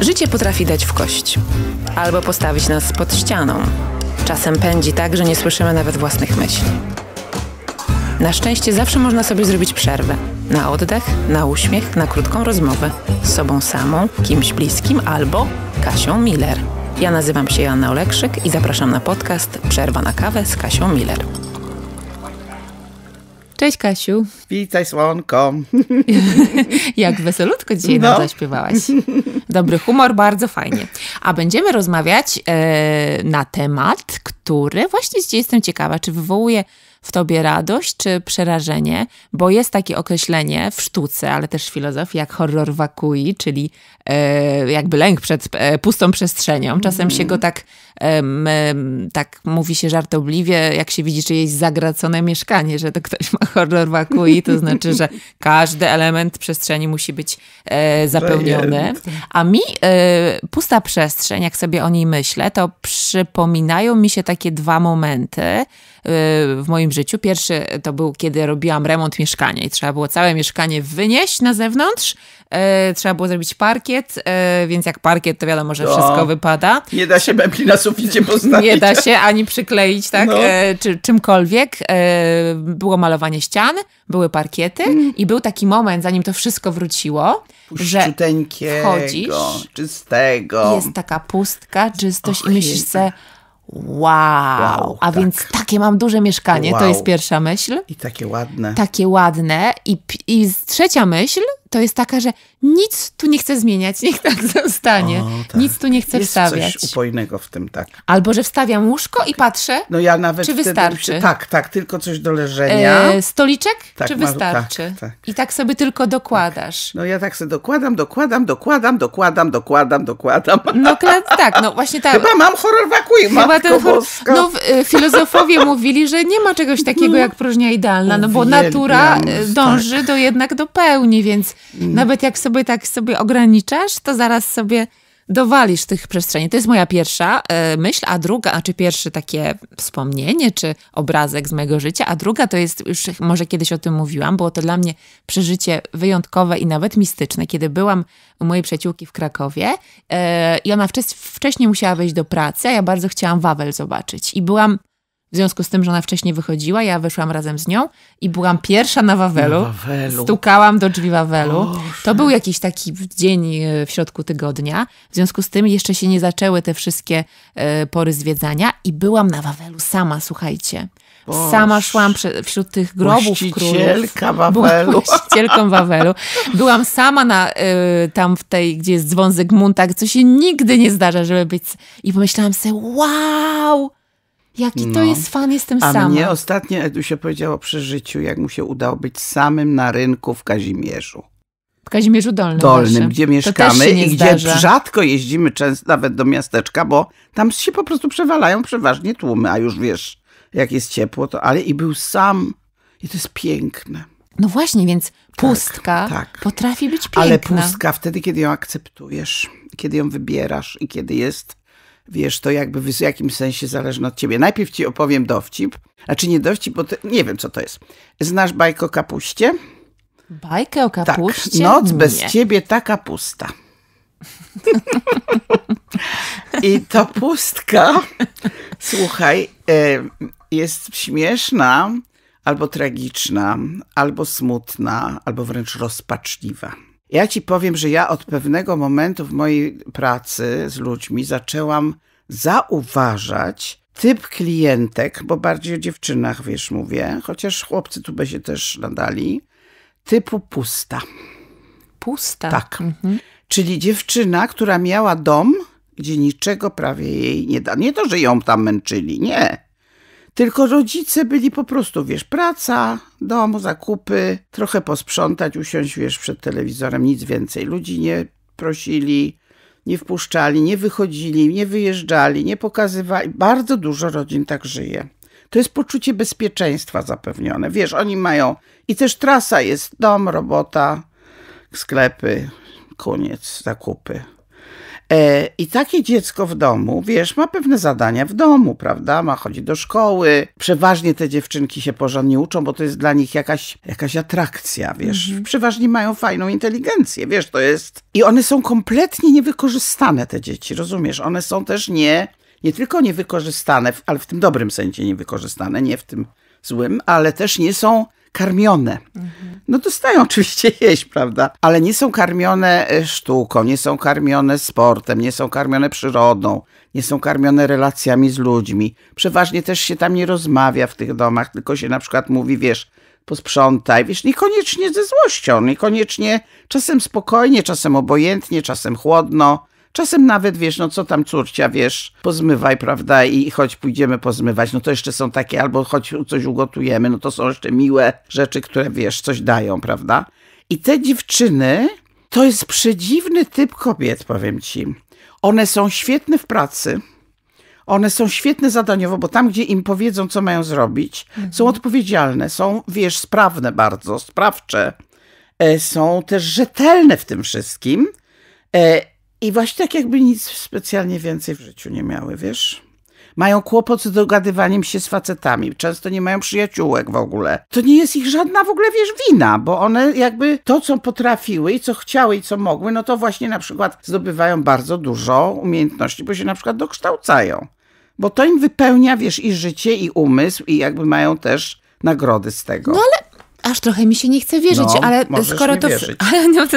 Życie potrafi dać w kość albo postawić nas pod ścianą. Czasem pędzi tak, że nie słyszymy nawet własnych myśli. Na szczęście zawsze można sobie zrobić przerwę na oddech, na uśmiech, na krótką rozmowę z sobą samą, kimś bliskim albo Kasią Miller. Ja nazywam się Joanna Olekrzyk i zapraszam na podcast Przerwa na kawę z Kasią Miller. Cześć Kasiu. Witaj słonko. Jak weselutko dzisiaj no. nam zaśpiewałaś. Dobry humor, bardzo fajnie. A będziemy rozmawiać e, na temat, który właśnie dzisiaj jestem ciekawa, czy wywołuje w tobie radość czy przerażenie, bo jest takie określenie w sztuce, ale też w filozofii, jak horror vacui, czyli e, jakby lęk przed e, pustą przestrzenią. Czasem mm. się mhm. go tak tak mówi się żartobliwie, jak się widzi czyjeś zagracone mieszkanie, że to ktoś ma horror wakui, to znaczy, że każdy element przestrzeni musi być e, zapełniony. A mi e, pusta przestrzeń, jak sobie o niej myślę, to przypominają mi się takie dwa momenty e, w moim życiu. Pierwszy to był, kiedy robiłam remont mieszkania i trzeba było całe mieszkanie wynieść na zewnątrz, trzeba było zrobić parkiet, więc jak parkiet, to wiadomo, że no, wszystko wypada. Nie da się mebli na suficie postawić. Nie da się ani przykleić, tak? No. E, czy, czymkolwiek. E, było malowanie ścian, były parkiety mm. i był taki moment, zanim to wszystko wróciło, że wchodzisz, czystego. Jest taka pustka, czystość Och, i myślisz sobie, Wow. wow! A tak. więc takie mam duże mieszkanie, wow. to jest pierwsza myśl. I takie ładne. Takie ładne. I, i trzecia myśl, to jest taka, że nic tu nie chcę zmieniać, niech tak zostanie. O, tak. Nic tu nie chcę jest wstawiać. coś upojnego w tym, tak. Albo, że wstawiam łóżko i tak. patrzę, no ja nawet czy wystarczy. tak, tak, tylko coś do leżenia. E, stoliczek, tak, czy tak, wystarczy? Tak, I tak sobie tylko dokładasz. No ja tak sobie dokładam, dokładam, dokładam, dokładam, dokładam, dokładam. No tak, no właśnie tak. Chyba mam horror wakuj, Chyba ten horror, No e, filozofowie mówili, że nie ma czegoś takiego no, jak próżnia idealna, no bo natura e, dąży tak. do jednak do pełni, więc Mm. Nawet jak sobie tak sobie ograniczasz, to zaraz sobie dowalisz tych przestrzeni. To jest moja pierwsza e, myśl, a druga, a czy pierwsze takie wspomnienie, czy obrazek z mojego życia, a druga to jest, już może kiedyś o tym mówiłam, było to dla mnie przeżycie wyjątkowe i nawet mistyczne, kiedy byłam u mojej przyjaciółki w Krakowie e, i ona wcześ, wcześniej musiała wejść do pracy, a ja bardzo chciałam Wawel zobaczyć i byłam w związku z tym, że ona wcześniej wychodziła, ja wyszłam razem z nią i byłam pierwsza na Wawelu. Na Wawelu. Stukałam do drzwi Wawelu. Boże. To był jakiś taki dzień e, w środku tygodnia. W związku z tym jeszcze się nie zaczęły te wszystkie e, pory zwiedzania i byłam na Wawelu sama, słuchajcie. Sama szłam wśród tych grobów królów. Wawelu. Byłam właścicielką Wawelu. Byłam sama na, y, tam w tej, gdzie jest dzwon Zygmunta, co się nigdy nie zdarza, żeby być... I pomyślałam sobie, wow, Jaki no. to jest fan, jestem A sama. A mnie ostatnio Edusia powiedziała o przeżyciu, jak mu się udało być samym na rynku w Kazimierzu. W Kazimierzu Dolnym. Dolnym, gdzie mieszkamy i gdzie zdarza. rzadko jeździmy często nawet do miasteczka, bo tam się po prostu przewalają przeważnie tłumy, a już wiesz, jak jest ciepło, to ale i był sam. I to jest piękne. No właśnie, więc tak, pustka tak, tak. potrafi być piękna. Ale pustka wtedy, kiedy ją akceptujesz, kiedy ją wybierasz i kiedy jest wiesz, to jakby w jakimś sensie zależne od ciebie. Najpierw ci opowiem dowcip, a czy nie dowcip, bo ty, nie wiem, co to jest. Znasz bajkę o kapuście? Bajkę o tak. kapuście? Tak. Noc nie. bez ciebie taka pusta. I ta pustka, słuchaj, e, jest śmieszna, albo tragiczna, albo smutna, albo wręcz rozpaczliwa. Ja ci powiem, że ja od pewnego momentu w mojej pracy z ludźmi zaczęłam zauważać typ klientek, bo bardziej o dziewczynach, wiesz, mówię, chociaż chłopcy tu by się też nadali, typu pusta. Pusta? Tak. Mhm. Czyli dziewczyna, która miała dom, gdzie niczego prawie jej nie da. Nie to, że ją tam męczyli, nie. Tylko rodzice byli po prostu, wiesz, praca, dom, zakupy, trochę posprzątać, usiąść, wiesz, przed telewizorem, nic więcej. Ludzi nie prosili, nie wpuszczali, nie wychodzili, nie wyjeżdżali, nie pokazywali. Bardzo dużo rodzin tak żyje. To jest poczucie bezpieczeństwa zapewnione. Wiesz, oni mają i też trasa jest dom, robota, sklepy, koniec, zakupy. E, I takie dziecko w domu, wiesz, ma pewne zadania w domu, prawda? Ma chodzić do szkoły. Przeważnie te dziewczynki się porządnie uczą, bo to jest dla nich jakaś, jakaś atrakcja, wiesz. Mhm. Przeważnie mają fajną inteligencję, wiesz, to jest. I one są kompletnie niewykorzystane, te dzieci, rozumiesz? One są też nie, nie tylko niewykorzystane, ale w tym dobrym sensie niewykorzystane, nie w tym złym, ale też nie są karmione. no No dostają oczywiście jeść, prawda? Ale nie są karmione e, sztuką, nie są karmione sportem, nie są karmione przyrodą, nie są karmione relacjami z ludźmi. Przeważnie też się tam nie rozmawia w tych domach, tylko się na przykład mówi, wiesz, posprzątaj, wiesz, niekoniecznie ze złością, niekoniecznie czasem spokojnie, czasem obojętnie, czasem chłodno, Czasem nawet, wiesz, no co tam córcia, wiesz, pozmywaj, prawda, i choć pójdziemy pozmywać, no to jeszcze są takie, albo choć coś ugotujemy, no to są jeszcze miłe rzeczy, które, wiesz, coś dają, prawda. I te dziewczyny to jest przedziwny typ kobiet, powiem ci. One są świetne w pracy. One są świetne zadaniowo, bo tam, gdzie im powiedzą, co mają zrobić, mhm. są odpowiedzialne, są, wiesz, sprawne bardzo, sprawcze. E, są też rzetelne w tym wszystkim e, i właśnie tak jakby nic specjalnie więcej w życiu nie miały, wiesz? Mają kłopot z dogadywaniem się z facetami, często nie mają przyjaciółek w ogóle. To nie jest ich żadna w ogóle, wiesz, wina, bo one jakby to, co potrafiły i co chciały i co mogły, no to właśnie na przykład zdobywają bardzo dużo umiejętności, bo się na przykład dokształcają. Bo to im wypełnia, wiesz, i życie, i umysł, i jakby mają też nagrody z tego. No ale aż trochę mi się nie chce wierzyć, no, ale skoro to. Wierzyć. Ale no, to,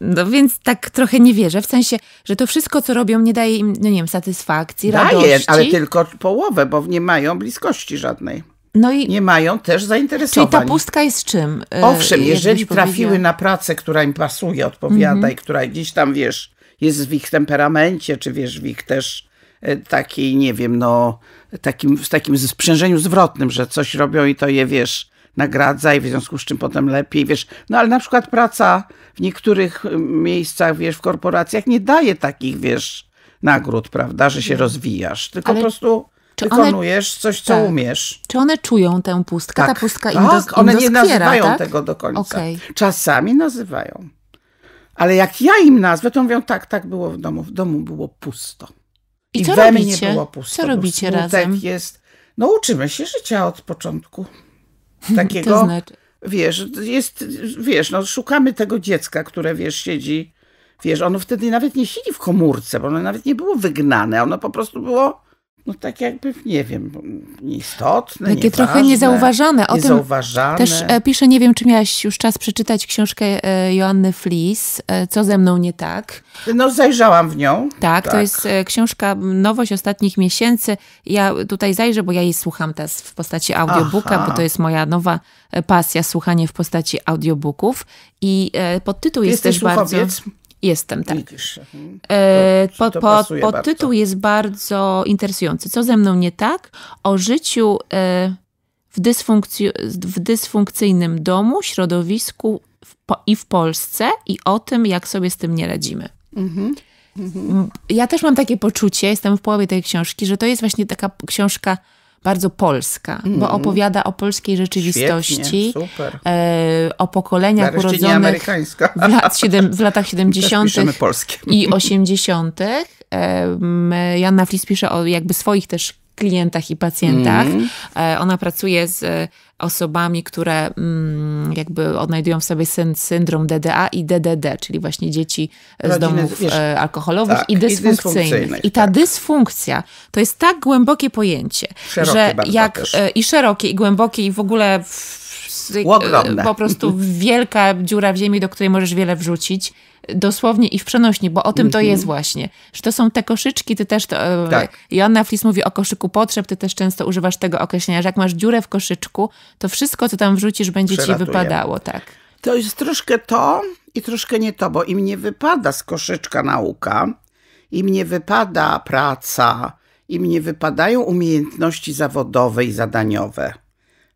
no, więc tak trochę nie wierzę, w sensie, że to wszystko, co robią, nie daje im, no nie wiem, satysfakcji, daje, radości. ale tylko połowę, bo nie mają bliskości żadnej. No i, nie mają też zainteresowań. Czyli ta pustka jest czym? E, Owszem, jeżeli trafiły na pracę, która im pasuje, odpowiada mm -hmm. i która gdzieś tam, wiesz, jest w ich temperamencie, czy wiesz, w ich też e, takiej, nie wiem, no, takim, w takim sprzężeniu zwrotnym, że coś robią i to je, wiesz, nagradza i w związku z czym potem lepiej, wiesz. No ale na przykład praca w niektórych miejscach, wiesz, w korporacjach nie daje takich, wiesz, nagród, prawda, że się rozwijasz, tylko ale... po prostu czy wykonujesz one, coś, co tak. umiesz. Czy one czują tę pustkę? Tak. Ta pustka tak, im, one nie nazywają tak? tego do końca. Okay. Czasami nazywają. Ale jak ja im nazwę, to mówią tak, tak było w domu. W domu było pusto. I, I co we robicie? mnie było pusto. Co no, robitek razem? jest... No uczymy się życia od początku. Takiego, to znaczy... wiesz, jest, wiesz, no szukamy tego dziecka, które, wiesz, siedzi, wiesz, ono wtedy nawet nie siedzi w komórce, bo ono nawet nie było wygnane, ono po prostu było no tak jakby, nie wiem, istotne, Takie nieważne, trochę niezauważane. O niezauważane. tym też e, pisze, nie wiem, czy miałaś już czas przeczytać książkę e, Joanny Flis, e, Co ze mną nie tak? No zajrzałam w nią. Tak, tak. to jest książka nowość ostatnich miesięcy. Ja tutaj zajrzę, bo ja jej słucham teraz w postaci audiobooka, Aha. bo to jest moja nowa pasja, słuchanie w postaci audiobooków. I podtytuł jest też bardzo... Jestem, tak. Widzisz. Mhm. E, pod, pod, tytuł jest bardzo interesujący. Co ze mną nie tak? O życiu e, w, w, dysfunkcyjnym domu, środowisku w, po, i w Polsce i o tym, jak sobie z tym nie radzimy. Mhm. mhm. Ja też mam takie poczucie, jestem w połowie tej książki, że to jest właśnie taka książka bardzo polska, bo mm. opowiada o polskiej rzeczywistości, e, o pokoleniach urodzonych w, lat, siedem, w latach 70. i 80. E, Janna Flis pisze o jakby swoich też klientach i pacjentach. Mm. E, ona pracuje z osobami, które mm, jakby odnajdują w sobie syndrom DDA i DDD, czyli właśnie dzieci Rodziny, z domów wiesz, e, alkoholowych tak, i dysfunkcyjnych. I, ta tak. dysfunkcja to jest tak głębokie pojęcie, szerokie że jak e, i szerokie, i głębokie, i w ogóle. W, Ogromne. po prostu wielka dziura w ziemi, do której możesz wiele wrzucić. Dosłownie i w przenośni, bo o tym mm -hmm. to mhm. jest właśnie. Że to są te koszyczki, ty też to. E, tak. Joanna Flis mówi o koszyku potrzeb, ty też często używasz tego określenia, że jak masz dziurę w koszyczku, to wszystko, co tam wrzucisz, będzie ci wypadało, tak. To jest troszkę to i troszkę nie to, bo im nie wypada z koszyczka nauka, im nie wypada praca, im nie wypadają umiejętności zawodowe i zadaniowe.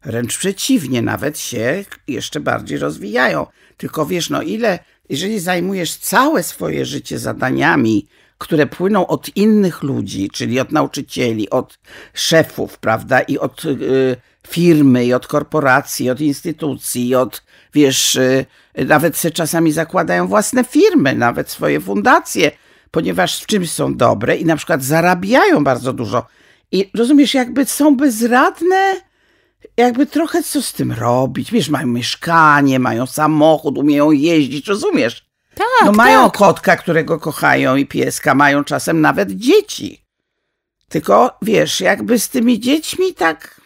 Wręcz przeciwnie, nawet się jeszcze bardziej rozwijają. Tylko wiesz, no ile, jeżeli zajmujesz całe swoje życie zadaniami, które płyną od innych ludzi, czyli od nauczycieli, od szefów, prawda, i od y, firmy, i od korporacji, od instytucji, i od, wiesz, y, nawet se czasami zakładają własne firmy, nawet swoje fundacje, ponieważ w czymś są dobre i na przykład zarabiają bardzo dużo. I rozumiesz, jakby są bezradne jakby trochę co z tym robić. Wiesz, mają mieszkanie, mają samochód, umieją jeździć, rozumiesz? Tak. No mają tak. kotka, którego kochają i pieska, mają czasem nawet dzieci. Tylko wiesz, jakby z tymi dziećmi tak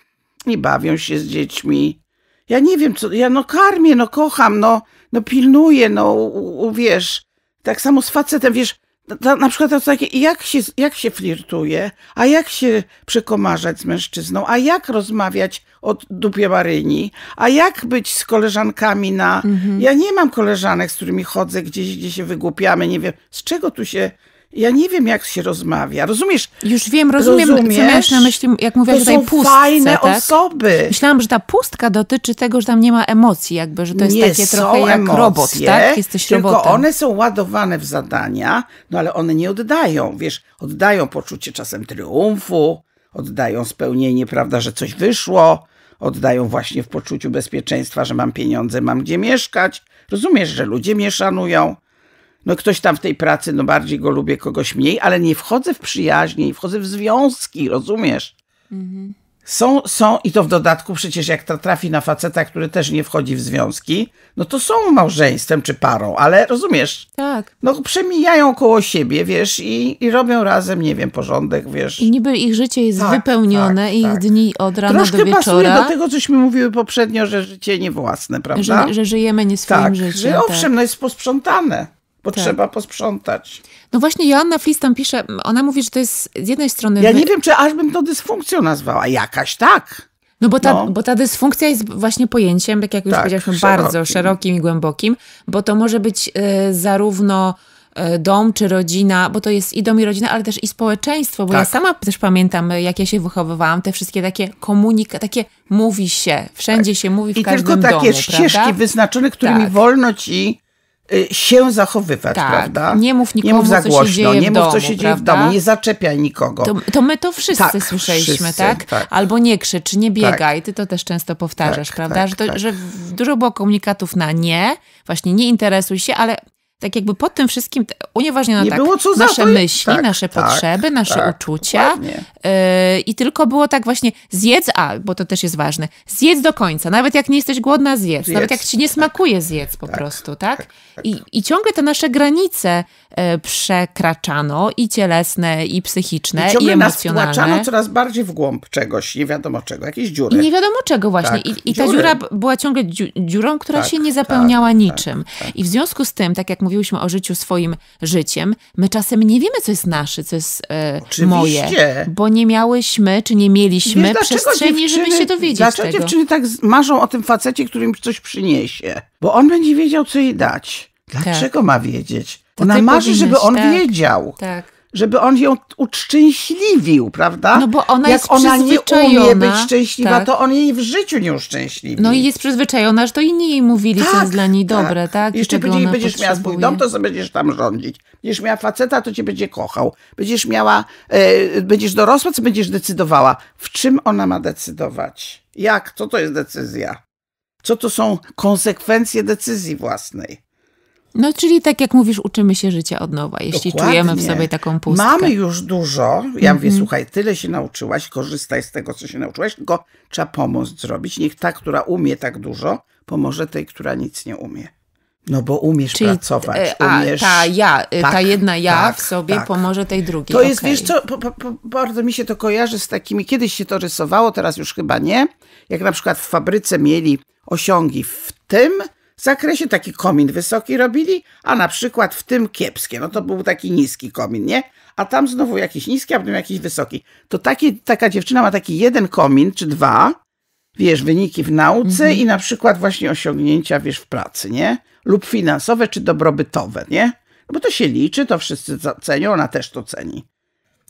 nie bawią się z dziećmi. Ja nie wiem co, ja no karmię, no kocham, no, no pilnuję, no u, u, wiesz. Tak samo z facetem, wiesz, to, na przykład to takie, jak się, jak się flirtuje, a jak się przekomarzać z mężczyzną, a jak rozmawiać o dupie Maryni, a jak być z koleżankami na... Mhm. Ja nie mam koleżanek, z którymi chodzę gdzieś, gdzie się wygłupiamy, nie wiem, z czego tu się ja nie wiem, jak się rozmawia. Rozumiesz? Już wiem, rozumiem, rozumiesz? co miałeś na myśli, jak mówiłaś tutaj pustce. To są fajne tak? osoby. Myślałam, że ta pustka dotyczy tego, że tam nie ma emocji jakby, że to jest nie takie trochę jak emocje, robot, tak? Jesteś tylko robotem. one są ładowane w zadania, no ale one nie oddają, wiesz, oddają poczucie czasem triumfu, oddają spełnienie, prawda, że coś wyszło, oddają właśnie w poczuciu bezpieczeństwa, że mam pieniądze, mam gdzie mieszkać. Rozumiesz, że ludzie mnie szanują no ktoś tam w tej pracy, no bardziej go lubię, kogoś mniej, ale nie wchodzę w przyjaźnie, nie wchodzę w związki, rozumiesz? Mhm. Są, są i to w dodatku przecież jak ta trafi na faceta, który też nie wchodzi w związki, no to są małżeństwem czy parą, ale rozumiesz? Tak. No przemijają koło siebie, wiesz, i, i robią razem, nie wiem, porządek, wiesz. I niby ich życie jest tak, wypełnione, tak, ich tak. dni od rana Troszkę do wieczora. Troszkę pasuje do tego, cośmy mówiły poprzednio, że życie nie własne, prawda? Że, że żyjemy nie swoim tak, życiem. Że, owszem, tak. no jest posprzątane bo tak. trzeba posprzątać. No właśnie Joanna Flis tam pisze, ona mówi, że to jest z jednej strony... Ja nie wiem, czy aż bym to dysfunkcją nazwała, jakaś tak. No bo ta, no. bo ta dysfunkcja jest właśnie pojęciem, tak jak już tak, bardzo szerokim i głębokim, bo to może być y, zarówno y, dom czy rodzina, bo to jest i dom i rodzina, ale też i społeczeństwo, bo tak. ja sama też pamiętam, y, jak ja się wychowywałam, te wszystkie takie komunikaty, takie mówi się, wszędzie tak. się mówi w I każdym domu. I tylko takie domu, ścieżki prawda? wyznaczone, którymi tak. wolno ci Y, się zachowywać, tak. prawda? Nie mów nikomu, nie mów za głośno, co się dzieje nie mów, domu, co się dzieje w domu, nie zaczepiaj nikogo. To, to my to wszyscy tak, słyszeliśmy, wszyscy, tak? tak? Albo nie krzycz, nie tak. biegaj, ty to też często powtarzasz, tak, prawda? Tak, że, to, że dużo było komunikatów na nie, właśnie nie interesuj się, ale tak jakby pod tym wszystkim unieważniono nie tak nasze to, myśli, tak, nasze tak, potrzeby, nasze tak, uczucia yy, i tylko było tak właśnie zjedz, a, bo to też jest ważne, zjedz do końca, nawet jak nie jesteś głodna, zjedz, zjedz nawet jak ci nie tak. smakuje, zjedz po tak. prostu, tak? I, I ciągle te nasze granice yy, przekraczano i cielesne, i psychiczne, I, i emocjonalne. Wtłaczano coraz bardziej w głąb czegoś, nie wiadomo czego, jakieś dziury. I nie wiadomo czego właśnie. I, I, ta dziura była ciągle dziurą, która się nie zapełniała niczym. I w związku z tym, tak jak mówiłam, mówiłyśmy o życiu swoim życiem, my czasem nie wiemy, co jest nasze, co jest e, moje. Bo nie miałyśmy, czy nie mieliśmy Wiesz, przestrzeni, żeby się dowiedzieć dlaczego tego. Dlaczego dziewczyny tak marzą o tym facecie, który im coś przyniesie? Bo on będzie wiedział, co jej dać. Tak. Dlaczego tak. ma wiedzieć? Ona marzy, żeby on tak. wiedział. Tak żeby on ją uszczęśliwił, prawda? No bo ona Jak jest ona nie umie być szczęśliwa, tak. to on jej w życiu nie uszczęśliwi. No i jest przyzwyczajona, że to inni jej mówili, tak, co jest tak, dla niej tak. dobre, tak? I Jeszcze będzie, będziesz potrzebuje. miała swój dom, to sobie będziesz tam rządzić. Będziesz miała faceta, to cię będzie kochał. Będziesz miała, e, będziesz dorosła, co będziesz decydowała. W czym ona ma decydować? Jak? Co to jest decyzja? Co to są konsekwencje decyzji własnej? No, czyli tak jak mówisz, uczymy się życia od nowa, jeśli Dokładnie. czujemy w sobie taką pustkę. Mamy już dużo. Ja mm mówię, mhm. słuchaj, tyle się nauczyłaś, korzystaj z tego, co się nauczyłaś, tylko trzeba pomoc zrobić. Niech ta, która umie tak dużo, pomoże tej, która nic nie umie. No bo umiesz Czyli, pracować, e, a, umiesz... ta ja, e, tak, ta jedna ja tak, w sobie tak. pomoże tej drugiej. To jest, okay. wiesz co, po, po, bardzo mi się to kojarzy z takimi, kiedyś się to rysowało, teraz już chyba nie, jak na przykład w fabryce mieli osiągi w tym, zakresie taki komin wysoki robili, a na przykład w tym kiepskie, no to był taki niski komin, nie? A tam znowu jakiś niski, a potem jakiś wysoki. To taki, taka dziewczyna ma taki jeden komin, czy dwa, wiesz, wyniki w nauce mhm. i na przykład właśnie osiągnięcia, wiesz, w pracy, nie? Lub finansowe, czy dobrobytowe, nie? No bo to się liczy, to wszyscy cenią, ona też to ceni.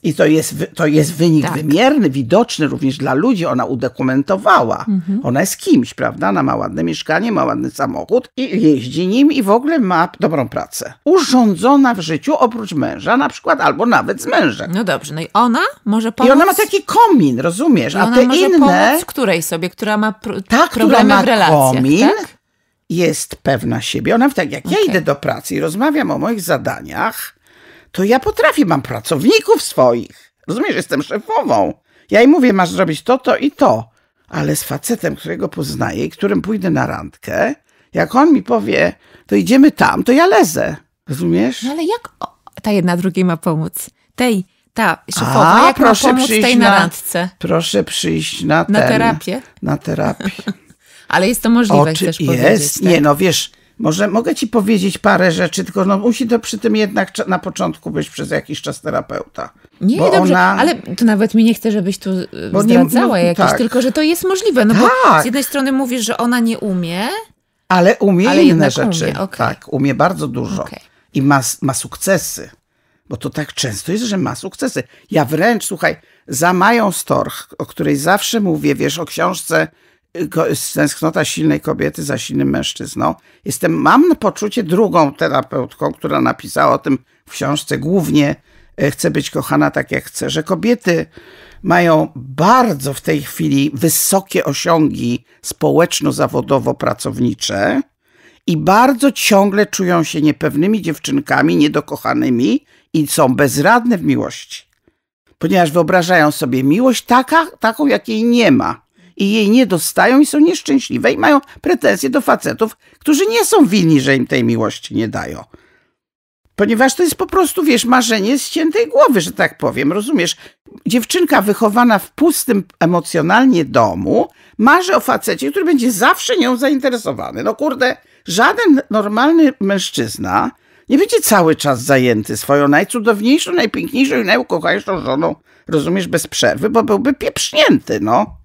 I to jest, to jest wynik tak. wymierny, widoczny również dla ludzi. Ona udokumentowała. Mhm. Ona jest kimś, prawda? Ona ma ładne mieszkanie, ma ładny samochód i jeździ nim i w ogóle ma dobrą pracę. Urządzona w życiu oprócz męża na przykład, albo nawet z mężem. No dobrze, no i ona może pomóc. I ona ma taki komin, rozumiesz? I ona a te może inne. Pomóc której sobie, która ma pr- tak, problemy która ma w relacjach. Komin, tak? jest pewna siebie. Ona tak jak okay. ja idę do pracy i rozmawiam o moich zadaniach, to ja potrafię, mam pracowników swoich. Rozumiesz, jestem szefową. Ja im mówię, masz zrobić to, to i to. Ale z facetem, którego poznaję i którym pójdę na randkę, jak on mi powie, to idziemy tam, to ja lezę. Rozumiesz? No ale jak ta jedna drugiej ma pomóc? Tej, ta szefowa, A, jak proszę ma pomóc tej na, na randce? Proszę przyjść na, na ten, terapię. Na terapię. ale jest to możliwe, Oczy, też jest. powiedzieć. Tak? Nie, no wiesz, może mogę ci powiedzieć parę rzeczy, tylko no, musi to przy tym jednak na początku być przez jakiś czas terapeuta. Nie, dobrze, ona... ale to nawet mi nie chce, żebyś tu e, bo zdradzała nie, no, jakieś, tak. tylko że to jest możliwe. No tak. z jednej strony mówisz, że ona nie umie. Ale umie ale inne rzeczy. Umie, okay. Tak, umie bardzo dużo. Okay. I ma, ma sukcesy. Bo to tak często jest, że ma sukcesy. Ja wręcz, słuchaj, za Mają Storch, o której zawsze mówię, wiesz, o książce tęsknota silnej kobiety za silnym mężczyzną. Jestem, mam poczucie drugą terapeutką, która napisała o tym w książce głównie e, Chcę być kochana tak jak chcę, że kobiety mają bardzo w tej chwili wysokie osiągi społeczno-zawodowo-pracownicze i bardzo ciągle czują się niepewnymi dziewczynkami, niedokochanymi i są bezradne w miłości. Ponieważ wyobrażają sobie miłość taka, taką, jakiej nie ma i jej nie dostają i są nieszczęśliwe i mają pretensje do facetów, którzy nie są winni, że im tej miłości nie dają. Ponieważ to jest po prostu, wiesz, marzenie z ciętej głowy, że tak powiem, rozumiesz? Dziewczynka wychowana w pustym emocjonalnie domu marzy o facecie, który będzie zawsze nią zainteresowany. No kurde, żaden normalny mężczyzna nie będzie cały czas zajęty swoją najcudowniejszą, najpiękniejszą i najukochańszą żoną, rozumiesz, bez przerwy, bo byłby pieprznięty, no.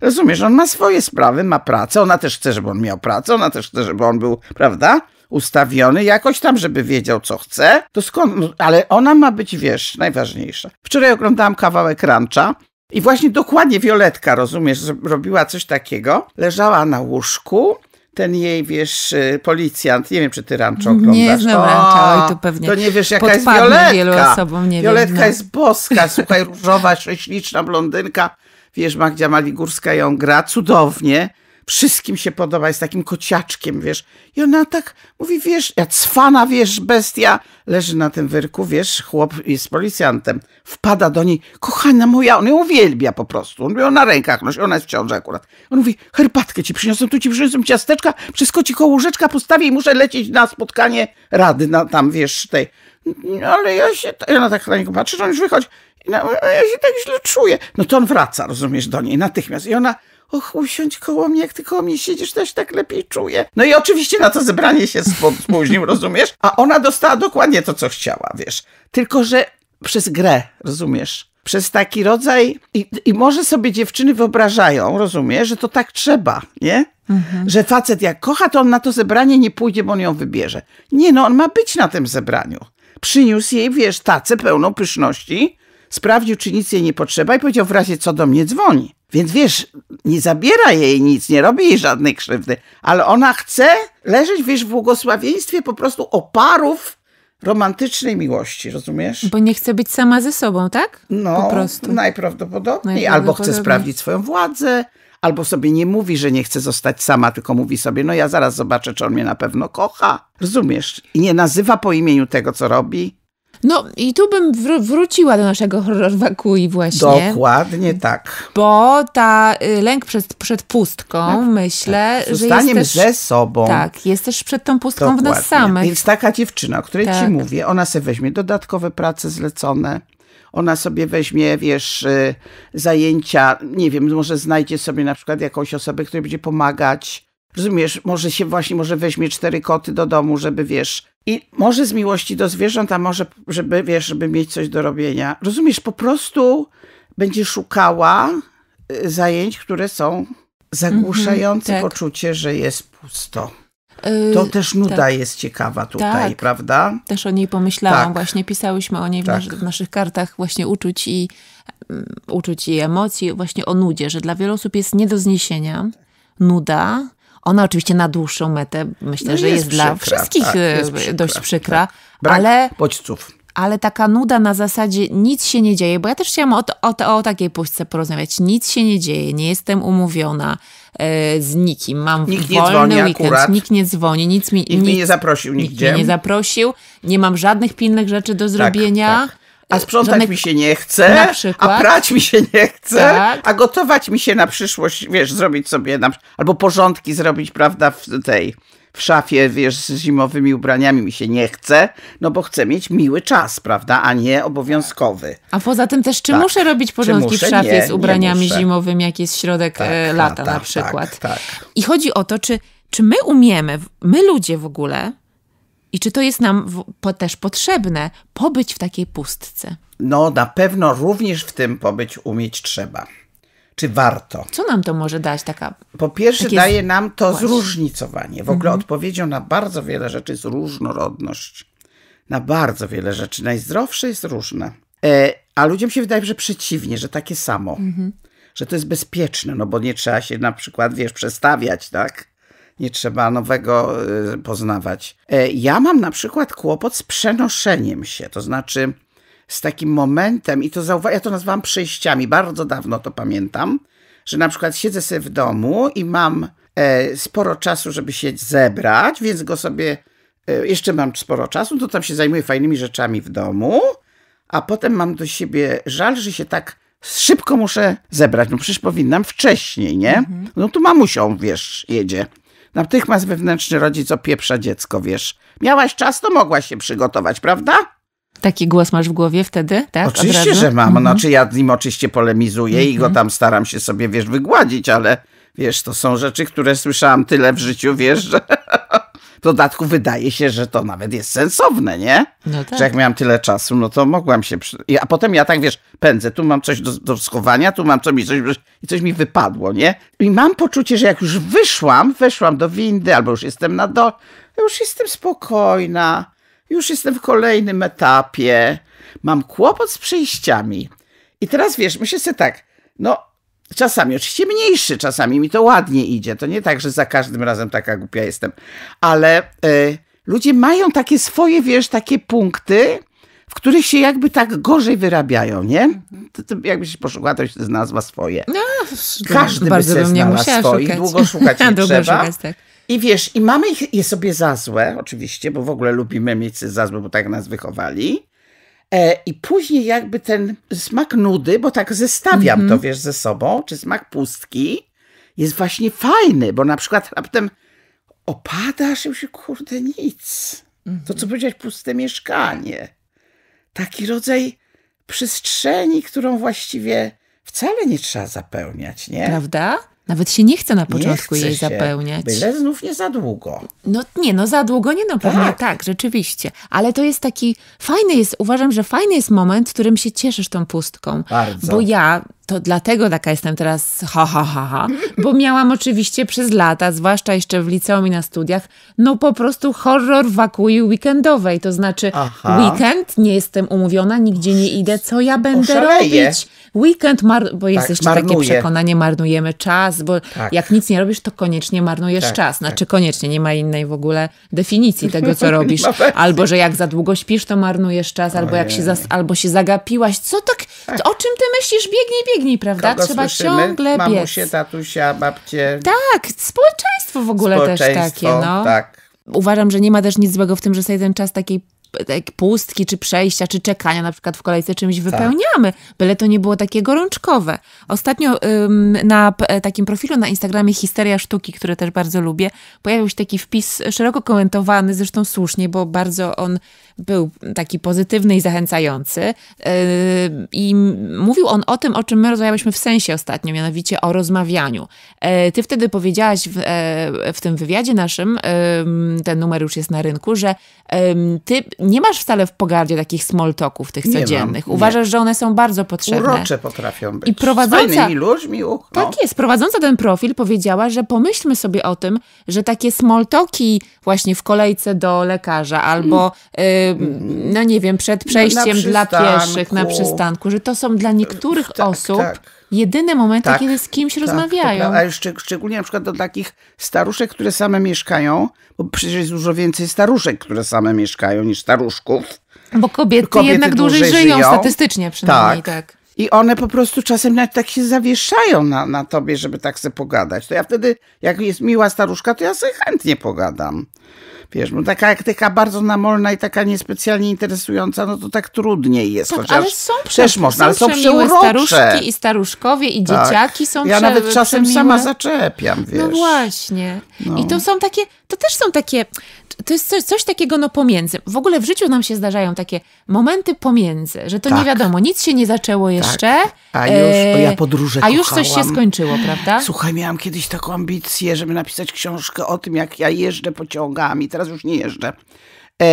Rozumiesz, on ma swoje sprawy, ma pracę, ona też chce, żeby on miał pracę, ona też chce, żeby on był, prawda? ustawiony jakoś tam, żeby wiedział, co chce. To skąd? No, ale ona ma być, wiesz, najważniejsza. Wczoraj oglądałam kawałek rancza i właśnie dokładnie Wioletka, rozumiesz, robiła coś takiego. Leżała na łóżku, ten jej, wiesz, y, policjant, nie wiem, czy ty ranczo oglądasz. Nie znam rancza, to pewnie To nie wiesz, jaka jest Violetka. Wielu osobom, nie Violetka wiem, no. jest boska, słuchaj, różowa, śliczna blondynka wiesz, Magdzia Maligórska ją gra cudownie, wszystkim się podoba, jest takim kociaczkiem, wiesz. I ona tak mówi, wiesz, ja cwana, wiesz, bestia, leży na tym wyrku, wiesz, chłop jest policjantem. Wpada do niej, kochana moja, on ją uwielbia po prostu. On ją na rękach nosi, ona jest w ciąży akurat. On mówi, herbatkę ci przyniosłem, tu ci przyniosłem ciasteczka, wszystko ci koło łóżeczka postawię i muszę lecieć na spotkanie rady, na tam, wiesz, tej. Ale ja się, ona tak na niego patrzy, on już wychodzi. No, ja się tak źle czuję. No to on wraca, rozumiesz, do niej natychmiast. I ona, och, usiądź koło mnie, jak ty koło mnie siedzisz, też tak lepiej czuję. No i oczywiście na to zebranie się spóźnił, rozumiesz? A ona dostała dokładnie to, co chciała, wiesz. Tylko, że przez grę, rozumiesz? Przez taki rodzaj, i, i może sobie dziewczyny wyobrażają, rozumiesz, że to tak trzeba, nie? Mhm. Że facet jak kocha, to on na to zebranie nie pójdzie, bo on ją wybierze. Nie, no on ma być na tym zebraniu. Przyniósł jej, wiesz, tacę pełną pyszności, sprawdził, czy nic jej nie potrzeba i powiedział w razie co do mnie dzwoni. Więc wiesz, nie zabiera jej nic, nie robi jej żadnej krzywdy, ale ona chce leżeć, wiesz, w błogosławieństwie po prostu oparów romantycznej miłości, rozumiesz? Bo nie chce być sama ze sobą, tak? No, po prostu. najprawdopodobniej. najprawdopodobniej. Albo chce sprawdzić swoją władzę, albo sobie nie mówi, że nie chce zostać sama, tylko mówi sobie, no ja zaraz zobaczę, czy on mnie na pewno kocha. Rozumiesz? I nie nazywa po imieniu tego, co robi. No i tu bym wr- wróciła do naszego horror wakui właśnie. Dokładnie tak. Bo ta y, lęk przed, przed pustką, tak, tak. myślę, tak. że jest też, ze sobą. Tak, jest też przed tą pustką Dokładnie. w nas samych. Więc taka dziewczyna, o której tak. ci mówię, ona sobie weźmie dodatkowe prace zlecone, ona sobie weźmie, wiesz, y, zajęcia, nie wiem, może znajdzie sobie na przykład jakąś osobę, która będzie pomagać. Rozumiesz, może się właśnie, może weźmie cztery koty do domu, żeby, wiesz, i może z miłości do zwierząt, a może, żeby, wiesz, żeby mieć coś do robienia. Rozumiesz, po prostu będzie szukała y, zajęć, które są zagłuszające mm -hmm, tak. poczucie, że jest pusto. Y, to też nuda tak. jest ciekawa tutaj, tak. prawda? Też o niej pomyślałam, tak. właśnie pisałyśmy o niej w, tak. w, naszych kartach właśnie uczuć i mm, uczuć i emocji, właśnie o nudzie, że dla wielu osób jest nie do zniesienia nuda, ona oczywiście na dłuższą metę myślę, no że jest, jest przykra, dla wszystkich tak, przykra, e, dość przykra, tak. Brak ale bodźców. Ale taka nuda na zasadzie nic się nie dzieje, bo ja też chciałam o, o, o takiej puszce porozmawiać. Nic się nie dzieje, nie jestem umówiona e, z nikim. Mam nikt wolny weekend, akurat. nikt nie dzwoni, nic mi, nikt nic, mnie nie zaprosił nigdzie. Nikt mnie nie zaprosił, nie mam żadnych pilnych rzeczy do tak, zrobienia. Tak, a sprzątać mi się nie chce, a prać mi się nie chce, tak. a gotować mi się na przyszłość, wiesz, zrobić sobie, na... albo porządki zrobić, prawda, w tej, w szafie, wiesz, z zimowymi ubraniami mi się nie chce, no bo chcę mieć miły czas, prawda, a nie obowiązkowy. A poza tym też, czy tak. muszę robić porządki muszę? w szafie nie, z ubraniami zimowymi, jak jest środek tak, e, tak lata a, tak, na tak, przykład. I chodzi o to, czy, czy my umiemy, my ludzie w ogóle, i czy to jest nam w, po, też potrzebne, pobyć w takiej pustce? No, na pewno również w tym pobyć umieć trzeba. Czy warto? Co nam to może dać taka. Po pierwsze, takie... daje nam to Właśnie. zróżnicowanie. W ogóle mhm. odpowiedzią na bardzo wiele rzeczy jest różnorodność. Na bardzo wiele rzeczy. Najzdrowsze jest różne. E, a ludziom się wydaje, że przeciwnie, że takie samo. Mhm. że to jest bezpieczne, no bo nie trzeba się na przykład, wiesz, przestawiać, tak? nie trzeba nowego y, poznawać. E, ja mam na przykład kłopot z przenoszeniem się, to znaczy z takim momentem, i to zauwa- ja to nazywam przejściami, bardzo dawno to pamiętam, że na przykład siedzę sobie w domu i mam e, sporo czasu, żeby się zebrać, więc go sobie e, jeszcze mam sporo czasu, to tam się zajmuję fajnymi rzeczami w domu, a potem mam do siebie żal, że się tak szybko muszę zebrać. No przecież powinnam wcześniej, nie? Mhm. No tu mamusią, wiesz, jedzie. Natychmiast wewnętrzny rodzic opieprza dziecko, wiesz. Miałaś czas, to mogłaś się przygotować, prawda? Taki głos masz w głowie wtedy, tak? Oczywiście, że mam. No, mhm. Znaczy ja z nim oczywiście polemizuję mhm. i go mhm. tam staram się sobie, wiesz, wygładzić, ale wiesz, to są rzeczy, które słyszałam tyle w życiu, wiesz, że W dodatku wydaje się, że to nawet jest sensowne, nie? No tak. Że jak miałam tyle czasu, no to mogłam się... Przy... A potem ja tak, wiesz, pędzę, tu mam coś do, do schowania, tu mam coś, coś, i coś mi wypadło, nie? I mam poczucie, że jak już wyszłam, weszłam do windy, albo już jestem na dole, już jestem spokojna, już jestem w kolejnym etapie, mam kłopot z przyjściami. I teraz, wiesz, myślę sobie tak, no Czasami, oczywiście mniejszy, czasami mi to ładnie idzie. To nie tak, że za każdym razem taka głupia jestem. Ale y, ludzie mają takie swoje, wiesz, takie punkty, w których się jakby tak gorzej wyrabiają, nie? To, to jakbyś poszukała, to się znalazła swoje. No, Każdy by bardzo bym nie musiała swoje. Szukać. Długo szukać nie Długo trzeba. Szukać, tak. I wiesz, i mamy je sobie za złe, oczywiście, bo w ogóle lubimy mieć za złe, bo tak nas wychowali. E, I później jakby ten smak nudy, bo tak zestawiam mm -hmm. to, mhm. wiesz, ze sobą, czy smak pustki, jest właśnie fajny, bo na przykład raptem opadasz i się, kurde, nic. Mm -hmm. To, co mhm. powiedziałeś, puste mieszkanie. Taki rodzaj przestrzeni, którą właściwie wcale nie trzeba zapełniać, nie? Prawda? Nawet się nie chce na początku chce jej zapełniać. Byle znów nie za długo. No nie, no za długo nie, no pewnie tak. tak, rzeczywiście. Ale to jest taki fajny jest, uważam, że fajny jest moment, w którym się cieszysz tą pustką. Bardzo. Bo ja to dlatego taka jestem teraz ha, ha, ha, ha, bo miałam oczywiście przez lata, zwłaszcza jeszcze w liceum i na studiach, no po prostu horror wakui weekendowej, to znaczy Aha. weekend, nie jestem umówiona, nigdzie nie idę, co ja będę robić? Weekend, mar- bo jest tak, jeszcze marnuje. takie przekonanie, marnujemy czas, bo tak. jak nic nie robisz, to koniecznie marnujesz tak, czas. Znaczy tak. koniecznie, nie ma innej w ogóle definicji tego, co robisz. Albo, że jak za długo śpisz, to marnujesz czas, albo, jak się, albo się zagapiłaś. Co tak, tak, o czym ty myślisz? Biegnij, biegnij prawda? Kogo Trzeba słyszymy? ciągle biec. Mamusie, tatusia, babcie. Tak, społeczeństwo w ogóle społeczeństwo, też takie, no. Tak. Uważam, że nie ma też nic złego w tym, że sobie ten czas takiej tak, pustki, czy przejścia, czy czekania na przykład w kolejce czymś tak. wypełniamy, byle to nie było takie gorączkowe. Ostatnio ym, na e, takim profilu na Instagramie Histeria Sztuki, który też bardzo lubię, pojawił się taki wpis szeroko komentowany, zresztą słusznie, bo bardzo on był taki pozytywny i zachęcający. Yy, I mówił on o tym, o czym my rozmawiałyśmy w sensie ostatnio, mianowicie o rozmawianiu. Yy, ty wtedy powiedziałaś w, yy, w tym wywiadzie naszym, ten numer już jest na rynku, że ty nie masz wcale w pogardzie takich small talków, tych codziennych. Mam, Uważasz, że one są bardzo potrzebne. Urocze potrafią być. I prowadząca, Z ludźmi. no. Tak jest. Prowadząca ten profil powiedziała, że pomyślmy sobie o tym, że takie small talki właśnie w kolejce do lekarza albo... Mm no nie wiem, przed przejściem dla pieszych na przystanku, że to są dla niektórych tak, osób tak. jedyne momenty, tak, kiedy z kimś tak, rozmawiają. Tak. No, a jeszcze, szczególnie na przykład do takich staruszek, które same mieszkają, bo przecież jest dużo więcej staruszek, które same mieszkają niż staruszków. Bo kobiety, kobiety jednak dłużej, dłużej żyją, żyją, statystycznie przynajmniej, tak. tak. I one po prostu czasem nawet tak się zawieszają na, na tobie, żeby tak sobie pogadać. To ja wtedy, jak jest miła staruszka, to ja sobie chętnie pogadam wiesz, bo taka taktyka bardzo namolna i taka niespecjalnie interesująca, no to tak trudniej jest. Tak, chociaż ale są też można, ale są, są staruszki i staruszkowie i tak. dzieciaki są Ja prze, nawet czasem przemiłe. sama zaczepiam, no wiesz. No właśnie. No. I to są takie to też są takie, to jest coś, coś, takiego no pomiędzy. W ogóle w życiu nam się zdarzają takie momenty pomiędzy, że to tak. nie wiadomo, nic się nie zaczęło tak. jeszcze. Tak. A już, e, ja A kochałam. już coś się skończyło, prawda? Słuchaj, miałam kiedyś taką ambicję, żeby napisać książkę o tym, jak ja jeżdżę pociągami, teraz już nie jeżdżę. E,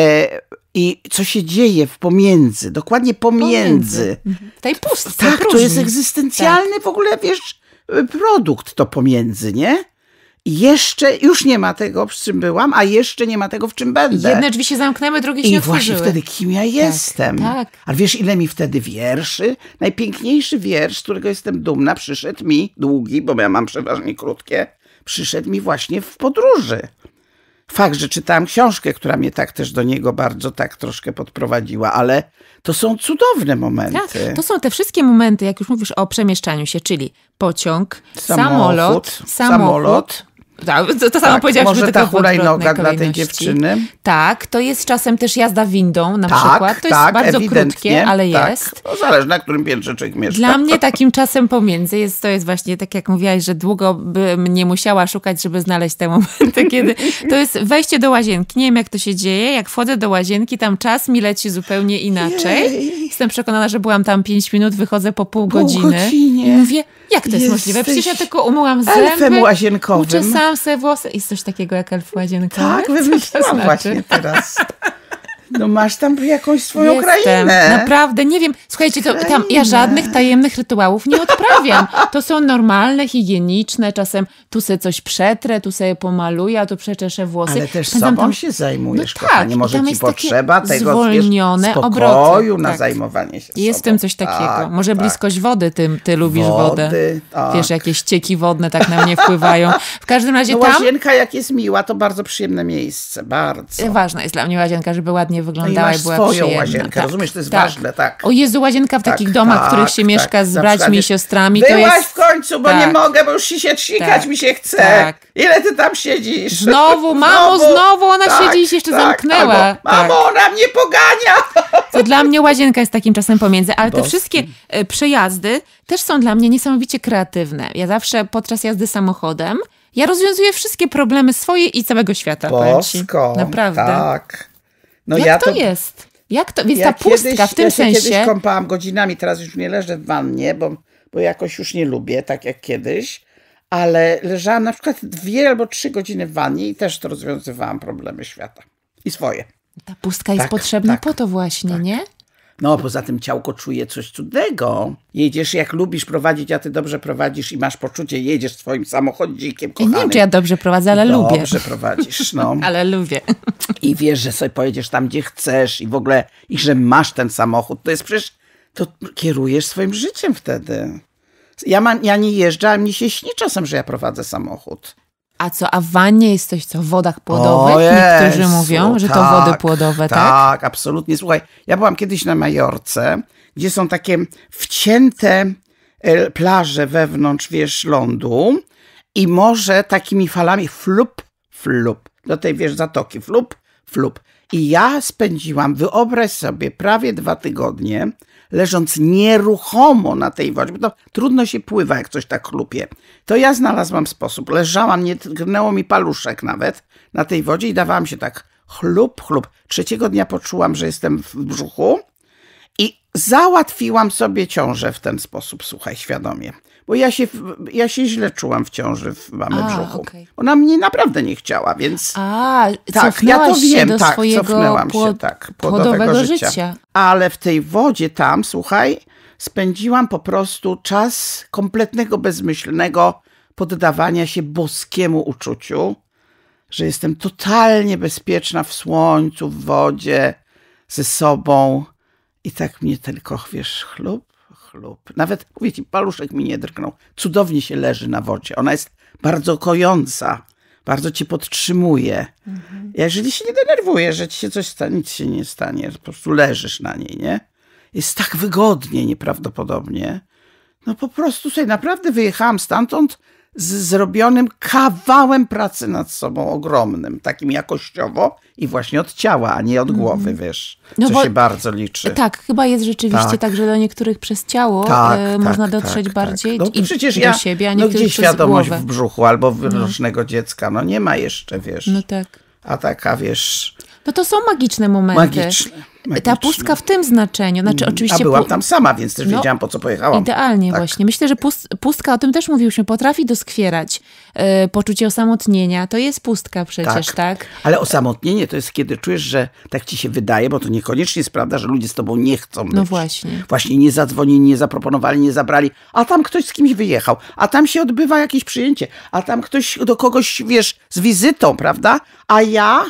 i co się dzieje w pomiędzy, dokładnie pomiędzy. pomiędzy. W mhm. tej pustce. Tak, to jest egzystencjalny tak. w ogóle, wiesz, produkt to pomiędzy, nie? jeszcze już nie ma tego, w czym byłam, a jeszcze nie ma tego, w czym będę. Jedne drzwi się zamknęły, drugie się I otworzyły. I właśnie wtedy kim ja tak, jestem. Tak, tak. Ale wiesz, ile mi wtedy wierszy? Najpiękniejszy wiersz, z którego jestem dumna, przyszedł mi, długi, bo ja mam przeważnie krótkie, przyszedł mi właśnie w podróży. Fakt, że czytałam książkę, która mnie tak też do niego bardzo tak troszkę podprowadziła, ale to są cudowne momenty. Tak, to są te wszystkie momenty, jak już mówisz o przemieszczaniu się, czyli pociąg, samolot, samolot, samolot tak, to, to samo tak, powiedziałam, Może ta hulajnoga dla tej dziewczyny? Tak, to jest czasem też jazda windą na tak, przykład. To tak, jest bardzo krótkie, ale tak. jest. No, zależy na którym piętrze człowiek mieszka. Dla mnie takim czasem pomiędzy jest, to jest właśnie, tak jak mówiłaś, że długo bym nie musiała szukać, żeby znaleźć te momenty, kiedy... To jest wejście do łazienki. Nie wiem, jak to się dzieje. Jak wchodzę do łazienki, tam czas mi leci zupełnie inaczej. Jej. Jestem przekonana, że byłam tam 5 minut, wychodzę po pół, pół godziny. Godzinie. I mówię, jak to jest możliwe? Przecież ja tylko umyłam zęby, łazienkowym. uczesałam Ucinałam sobie włosy. i coś takiego jak elf łazienkowy? Tak, wymyśliłam znaczy? właśnie teraz. No masz tam jakąś swoją Jestem. krainę. Naprawdę, nie wiem. Słuchajcie, to, tam ja żadnych tajemnych rytuałów nie odprawiam. To są normalne, higieniczne. Czasem tu sobie coś przetrę, tu sobie pomaluję, a tu przeczeszę włosy. Ale też Pamiętam, sobą tam... się zajmujesz, no kochanie. Tak, Może ci potrzeba tego zwolnione wiesz, spokoju obroty, na tak. zajmowanie się Jest sobą. tym coś takiego. Tak, Może tak. bliskość wody, tym ty lubisz wody, wodę. Tak. Wiesz, jakieś cieki wodne tak na mnie wpływają. W każdym razie no, tam... Łazienka jak jest miła, to bardzo przyjemne miejsce. Bardzo. Ważna jest dla mnie łazienka, żeby ładnie ładnie wyglądała no i, i była przyjemna. łazienkę, tak, rozumiesz, to jest tak. ważne, tak. O Jezu, łazienka w tak, takich domach, w tak, których się tak. mieszka z braćmi i siostrami. Byłaś to jest... w końcu, bo nie tak. mogę, bo już się cikać mi się chce. Ile ty tam siedzisz? Znowu, mamo, znowu, ona siedzi i się jeszcze zamknęła. Albo, mamo, ona mnie pogania! To dla mnie łazienka jest takim czasem pomiędzy, ale te wszystkie e, przejazdy też są dla mnie niesamowicie kreatywne. Ja zawsze podczas jazdy samochodem ja rozwiązuję wszystkie problemy swoje i całego świata. Bosko, Naprawdę. Tak. No Jak ja to, jest? Jak to? Więc ja ta pustka kiedyś, w tym ja sensie. Kiedyś kąpałam godzinami, teraz już nie leżę w wannie, bo, bo jakoś już nie lubię, tak jak kiedyś, ale leżałam na przykład dwie albo trzy godziny w wannie i też to rozwiązywałam problemy świata i swoje. Ta pustka tak, jest potrzebna tak, po to właśnie, tak, nie? No, poza tym ciałko czuje coś cudnego. Jedziesz jak lubisz prowadzić, a ty dobrze prowadzisz i masz poczucie, jedziesz swoim samochodzikiem, kochany. Nie wiem, czy ja dobrze prowadzę, ale dobrze lubię. Dobrze prowadzisz, no. ale lubię. I wiesz, że sobie pojedziesz tam, gdzie chcesz i w ogóle, i że masz ten samochód. To jest przecież, to kierujesz swoim życiem wtedy. Ja, mam, ja nie jeżdżę, a mi się śni czasem, że ja prowadzę samochód. A co, a w wannie jest coś, co w wodach płodowych? O Niektórzy mówią, że to tak, wody płodowe, tak? Tak, absolutnie. Słuchaj, ja byłam kiedyś na Majorce, gdzie są takie wcięte e, plaże wewnątrz, wiesz, lądu i morze takimi falami flup, flup, do tej, wiesz, zatoki, flup, flup. I ja spędziłam, wyobraź sobie, prawie dwa tygodnie leżąc nieruchomo na tej wodzie, bo to trudno się pływa, jak coś tak chlupie. To ja znalazłam sposób. Leżałam, nie drgnęło mi paluszek nawet na tej wodzie i dawałam się tak chlup, chlup. Trzeciego dnia poczułam, że jestem w brzuchu i załatwiłam sobie ciążę w ten sposób, słuchaj, świadomie bo ja się, ja się źle czułam w ciąży w mamy A, brzuchu. Okay. Ona mnie naprawdę nie chciała, więc. A, tak, ja to wiem, do tak, swojego cofnęłam płod, się, tak, płodowego, płodowego życia. życia. Ale w tej wodzie tam, słuchaj, spędziłam po prostu czas kompletnego, bezmyślnego poddawania się boskiemu uczuciu, że jestem totalnie bezpieczna w słońcu, w wodzie, ze sobą. I tak mnie tylko, wiesz, chlub, lub nawet, mówię ci, paluszek mi nie drgnął. Cudownie się leży na wodzie. Ona jest bardzo kojąca, bardzo cię podtrzymuje. Mhm. Jeżeli się nie denerwuje, że ci się coś stanie, nic się nie stanie, po prostu leżysz na niej, nie? Jest tak wygodnie, nieprawdopodobnie. No po prostu sobie naprawdę wyjechałam stamtąd z zrobionym kawałem pracy nad sobą ogromnym, takim jakościowo i właśnie od ciała, a nie od mhm. głowy, wiesz, no co bo, się bardzo liczy. Tak, chyba jest rzeczywiście tak, tak że do niektórych przez ciało tak, e, tak, można tak, dotrzeć tak, tak. bardziej no, i przecież ja, do siebie, a no, gdzieś świadomość w brzuchu albo no. różnego dziecka, no nie ma jeszcze, wiesz. No tak. A taka, wiesz, no to są magiczne momenty. Magiczne. magiczne. Ta pustka w tym znaczeniu, znaczy mm, oczywiście... A byłam tam sama, więc też no, wiedziałam, po co pojechałam. Idealnie tak. właśnie. Myślę, że pustka, o tym też mówiłyśmy, potrafi doskwierać e, poczucie osamotnienia. To jest pustka przecież, tak. tak? Ale osamotnienie to jest, kiedy czujesz, że tak ci się wydaje, bo to niekoniecznie jest prawda, że ludzie z tobą nie chcą no być. No właśnie. Właśnie nie zadzwonili, nie zaproponowali, nie zabrali, a tam ktoś z kimś wyjechał, a tam się odbywa jakieś przyjęcie, a tam ktoś do kogoś, wiesz, z wizytą, prawda? A ja